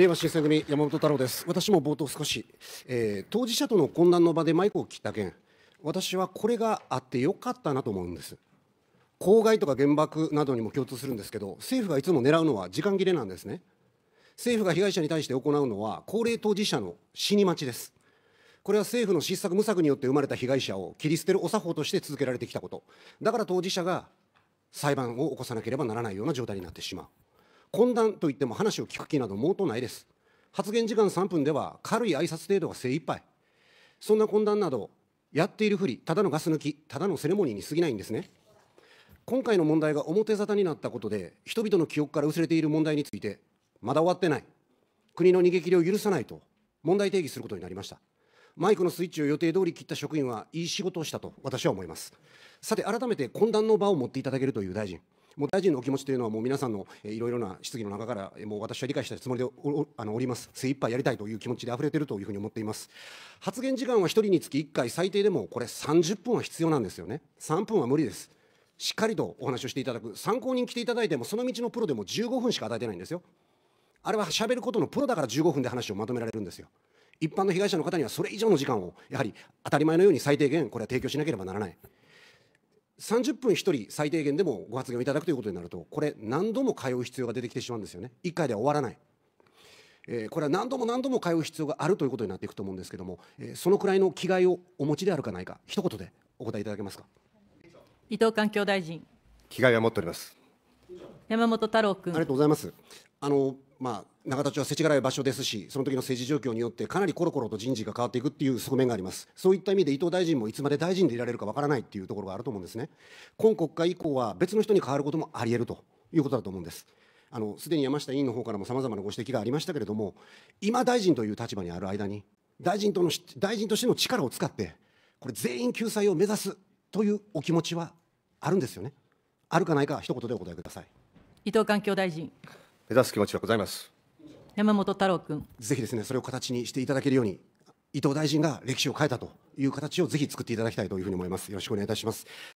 令和新選組山本太郎です私も冒頭少し、えー、当事者との混乱の場でマイクを切った件私はこれがあってよかったなと思うんです公害とか原爆などにも共通するんですけど政府がいつも狙うのは時間切れなんですね政府が被害者に対して行うのは高齢当事者の死に待ちですこれは政府の失策無策によって生まれた被害者を切り捨てるお作法として続けられてきたことだから当事者が裁判を起こさなければならないような状態になってしまう懇談といっても話を聞く気など毛頭ないです。発言時間3分では軽い挨拶程度が精一杯。そんな懇談など、やっているふり、ただのガス抜き、ただのセレモニーに過ぎないんですね。今回の問題が表沙汰になったことで、人々の記憶から薄れている問題について、まだ終わってない、国の逃げ切りを許さないと、問題定義することになりました。マイクのスイッチを予定通り切った職員は、いい仕事をしたと私は思います。さて、改めて懇談の場を持っていただけるという大臣。もう大臣のお気持ちというのは、もう皆さんのいろいろな質疑の中から、もう私は理解したつもりでおあのおります、精一杯やりたいという気持ちであふれているというふうに思っています。発言時間は1人につき1回、最低でもこれ、30分は必要なんですよね、3分は無理です。しっかりとお話をしていただく、参考人来ていただいても、その道のプロでも15分しか与えてないんですよ。あれはしゃべることのプロだから15分で話をまとめられるんですよ。一般の被害者の方にはそれ以上の時間を、やはり当たり前のように最低限、これは提供しなければならない。30分1人最低限でもご発言をいただくということになると、これ、何度も通う必要が出てきてしまうんですよね、1回では終わらない。えー、これは何度も何度も通う必要があるということになっていくと思うんですけども、えー、そのくらいの気概をお持ちであるかないか、一言でお答えいただけますか伊藤環境大臣。気概は持っております山本太郎君ありがとうございます。あのまあ、永田町は世知辛い場所ですし、その時の政治状況によって、かなりころころと人事が変わっていくっていう側面があります、そういった意味で伊藤大臣もいつまで大臣でいられるかわからないっていうところがあると思うんですね、今国会以降は別の人に変わることもありえるということだと思うんです。あのすでに山下委員の方からもさまざまなご指摘がありましたけれども、今、大臣という立場にある間に、大臣との大臣としての力を使って、これ、全員救済を目指すというお気持ちはあるんですよね。あるかないか、一言でお答えください伊藤環境大臣。目指す気持ちはございます。山本太郎君ぜひですねそれを形にしていただけるように伊藤大臣が歴史を変えたという形をぜひ作っていただきたいというふうに思います。よろしくお願いいたします。